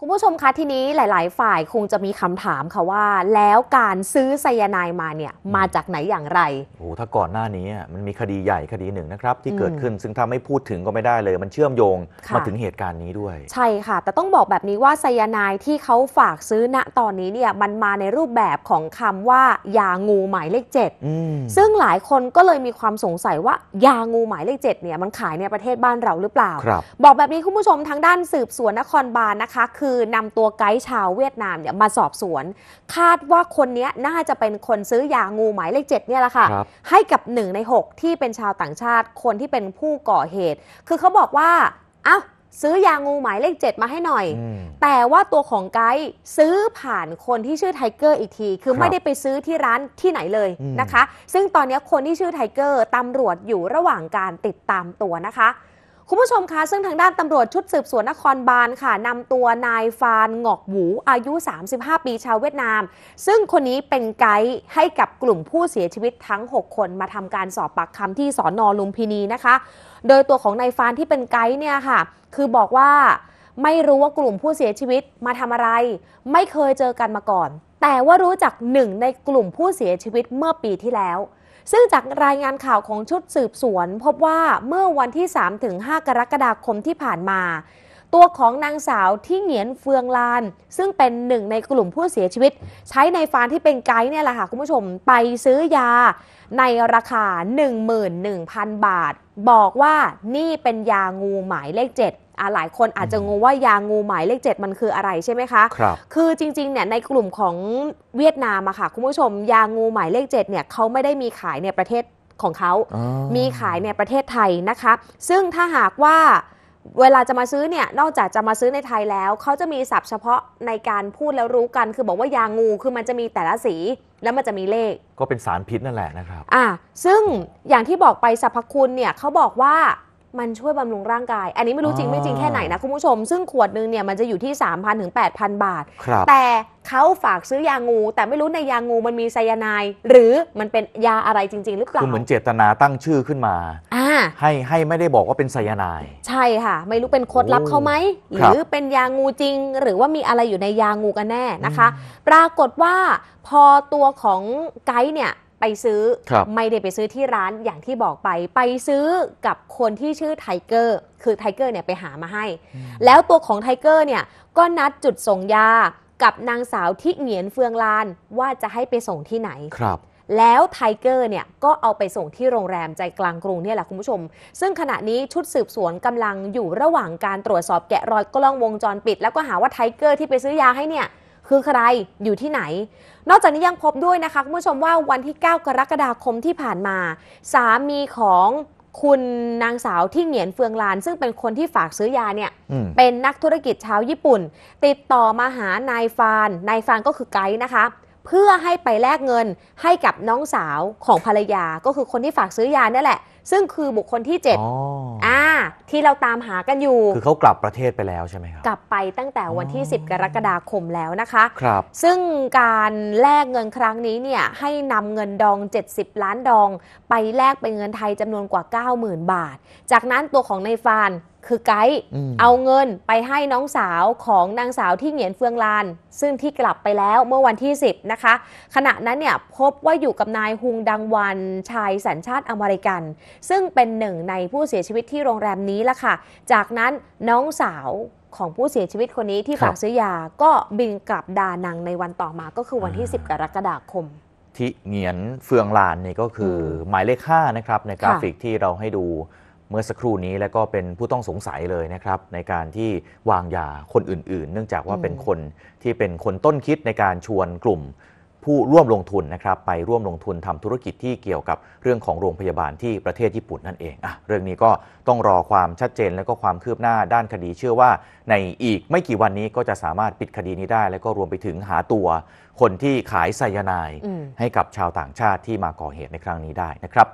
คุณผู้ชมคะทีนี้หลาย ๆ ฝ่ายคงจะมีคำถามค่ะว่า แล้วการซื้อไซยาไนมาเนี่ยมาจากไหนอย่างไรโอ้หถ้าก่อนหน้านี้มันมีคดีใหญ่คดีหนึ่งนะครับที่เกิดขึ้นซึ่งทำาห้พูดถึงก็ไม่ได้เลยมันเชื่อมโยงมาถึงเหตุการณ์นี้ด้วย ใช่ค่ะ แต่ต้องบอกแบบนี้ว่าไซยาไนที่เขาฝากซื้อณตอนนี้เนี่ยมันมาในรูปแบบของคำว่า ยางูหมายเลขเจ็ดซึ่งหลายคนก็เลยมีความสงสัยว่ายางูหมายเลขเจ็ดเนี่ย มันขายในประเทศบ้านเราหรือเปล่าบบอกแบบนี้คุณผู้ชมทางด้านสืบสวนนครบาลนะคะคือือนาตัวไกด์ชาวเวียดนามเนี่ยมาสอบสวน คาดว่าคนนี้น่าจะเป็นคนซื้อยางูหมายเลขเจ็ดเนี่ยแหละค่ะ ให้กับหนึ่งใน 6 ที่เป็นชาวต่างชาติคนที่เป็นผู้ก่อเหตุ คือเขาบอกว่าอ้าวซื้อยางูหมายเลขเจ็ดมาให้หน่อยอแต่ว่าตัวของไกด์ซื้อผ่านคนที่ชื่อไทเกอร์อีกที คือคไม่ได้ไปซื้อที่ร้านที่ไหนเลยนะคะ ซึ่งตอนนี้คนที่ชื่อไทเกอร์ตำรวจอยู่ระหว่างการติดตามตัวนะคะคุณผู้ชมคะซึ่งทางด้านตำรวจชุดสืบสวนนครบาลค่ะนำตัวนายฟานหงอกหูอายุ 35 ปีชาวเวียดนาม ซึ่งคนนี้เป็นไกด์ให้กับกลุ่มผู้เสียชีวิตทั้ง 6 คนมาทำการสอบปากคำที่สอนอลุมพินีนะคะ โดยตัวของนายฟานที่เป็นไกด์เนี่ยค่ะ คือบอกว่าไม่รู้ว่ากลุ่มผู้เสียชีวิตมาทำอะไร ไม่เคยเจอกันมาก่อน แต่ว่ารู้จักหนึ่งในกลุ่มผู้เสียชีวิตเมื่อปีที่แล้วซึ่งจากรายงานข่าวของชุดสืบสวนพบว่าเมื่อวันที่ 3-5 กรกฎาคมที่ผ่านมา ตัวของนางสาวที่เหงียนเฟืองลาน ซึ่งเป็นหนึ่งในกลุ่มผู้เสียชีวิต ใช้ในฟานที่เป็นไกด์เนี่ยแหละค่ะคุณผู้ชมไปซื้อยาในราคา 11,000 บาท บอกว่านี่เป็นยางูหมายเลข7หลายคนอาจจะงงว่ายางูหมายเลข 7 มันคืออะไรใช่ไหมคะครับคือจริงๆเนี่ยในกลุ่มของเวียดนามอะค่ะคุณผู้ชม ยางูหมายเลข7เนี่ยเขาไม่ได้มีขายในประเทศของเขามีขายในประเทศไทยนะคะ ซึ่งถ้าหากว่าเวลาจะมาซื้อเนี่ยนอกจากจะมาซื้อในไทยแล้วเขาจะมีศัพท์เฉพาะในการพูดแล้วรู้กันคือบอกว่ายางูคือมันจะมีแต่ละสีแล้วมันจะมีเลข ก็เป็นสารพิษนั่นแหละนะครับอ่าซึ่งอย่างที่บอกไปสรรพคุณเนี่ยเขาบอกว่ามันช่วยบำรุงร่างกาย อันนี้ไม่รู้จริงไม่จริงแค่ไหนนะ คุณผู้ชมซึ่งขวดนึงเนี่ย มันจะอยู่ที่ 3,000ถึง8,000 บาท แต่เขาฝากซื้อยางู แต่ไม่รู้ในยางูมันมีไซยาไนหรือมันเป็นยาอะไรจริง ๆ หรือเปล่า คือเหมือนเจตนาตั้งชื่อขึ้นมา ให้ให้ไม่ได้บอกว่าเป็นไซยาไนใช่ค่ะ ไม่รู้เป็นคดลับเขาไหมหรือเป็นยางูจริงหรือว่ามีอะไรอยู่ในยางูกันแน่นะคะ ปรากฏว่าพอตัวของไกด์เนี่ยไปซื้อไม่ได้ไปซื้อที่ร้านอย่างที่บอกไปไปซื้อกับคนที่ชื่อไทเกอร์คือไทเกอร์เนี่ย ไปหามาให้ แล้วตัวของไทเกอร์เนี่ยก็นัดจุดส่งยากับนางสาวที่เหงียนเฟืองลานว่าจะให้ไปส่งที่ไหนครับแล้วไทเกอร์เนี่ย ก็เอาไปส่งที่โรงแรม ใจกลางกรุงเนี่ยแหละคุณผู้ชมซึ่งขณะนี้ชุดสืบสวนกำลังอยู่ระหว่างการตรวจสอบแกะรอยกล้องวงจรปิด แล้วก็หาว่าไทเกอร์ที่ไปซื้อยาให้เนี่ยคือใครอยู่ที่ไหน นอกจากนี้ยังพบด้วยนะคะคุณผู้ชมว่าวันที่ 9 กรกฎาคมที่ผ่านมา สามีของคุณนางสาวที่เหงียนเฟืองลาน ซึ่งเป็นคนที่ฝากซื้อยาเนี่ยเป็นนักธุรกิจชาวญี่ปุ่น ติดต่อมาหานายฟาน นายฟานก็คือไกด์นะคะเพื่อให้ไปแลกเงินให้กับน้องสาวของภรรยาก็คือคนที่ฝากซื้อยาเนี่ยแหละซึ่งคือบุคคลที่7อ๋ออ่า ที่เราตามหากันอยู่ คือเขากลับประเทศไปแล้วใช่ไหมครับ กลับไปตั้งแต่วันที่ 10 กรกฎาคมแล้วนะคะครับ ซึ่งการแลกเงินครั้งนี้เนี่ยให้นำเงินดอง 70 ล้านดอง ไปแลกเป็นเงินไทยจำนวนกว่า 90,000 บาท จากนั้นตัวของนายฟานคือไกด์เอาเงินไปให้น้องสาวของนางสาวที่เหงียนเฟืองลาน ซึ่งที่กลับไปแล้วเมื่อวันที่10นะคะ ขณะนั้นเนี่ยพบว่าอยู่กับนายฮุงดังวันชายสัญชาติอเมริกันซึ่งเป็นหนึ่งในผู้เสียชีวิตที่โรงแรมนี้ละค่ะ จากนั้นน้องสาวของผู้เสียชีวิตคนนี้ที่ฝากซื้อยาก็บินกลับดานังในวันต่อมาก็คือวันที่ 10 กรกฎาคมที่เงียนเฟืองลานนี่ก็คือหมายเลข5นะครับในกราฟิกที่เราให้ดูเมื่อสักครู่นี้และก็เป็นผู้ต้องสงสัยเลยนะครับ ในการที่วางยาคนอื่น ๆ เนื่องจากว่าเป็นคนที่เป็นคนต้นคิดในการชวนกลุ่มผู้ร่วมลงทุนนะครับไปร่วมลงทุนทำธุรกิจที่เกี่ยวกับเรื่องของโรงพยาบาลที่ประเทศญี่ปุ่นนั่นเองอ่ะเรื่องนี้ก็ต้องรอความชัดเจนและก็ความคืบหน้าด้านคดี เชื่อว่าในอีกไม่กี่วันนี้ก็จะสามารถปิดคดีนี้ได้ และก็รวมไปถึงหาตัวคนที่ขายไซยาไนด์ให้กับชาวต่างชาติที่มาก่อเหตุในครั้งนี้ได้นะครับ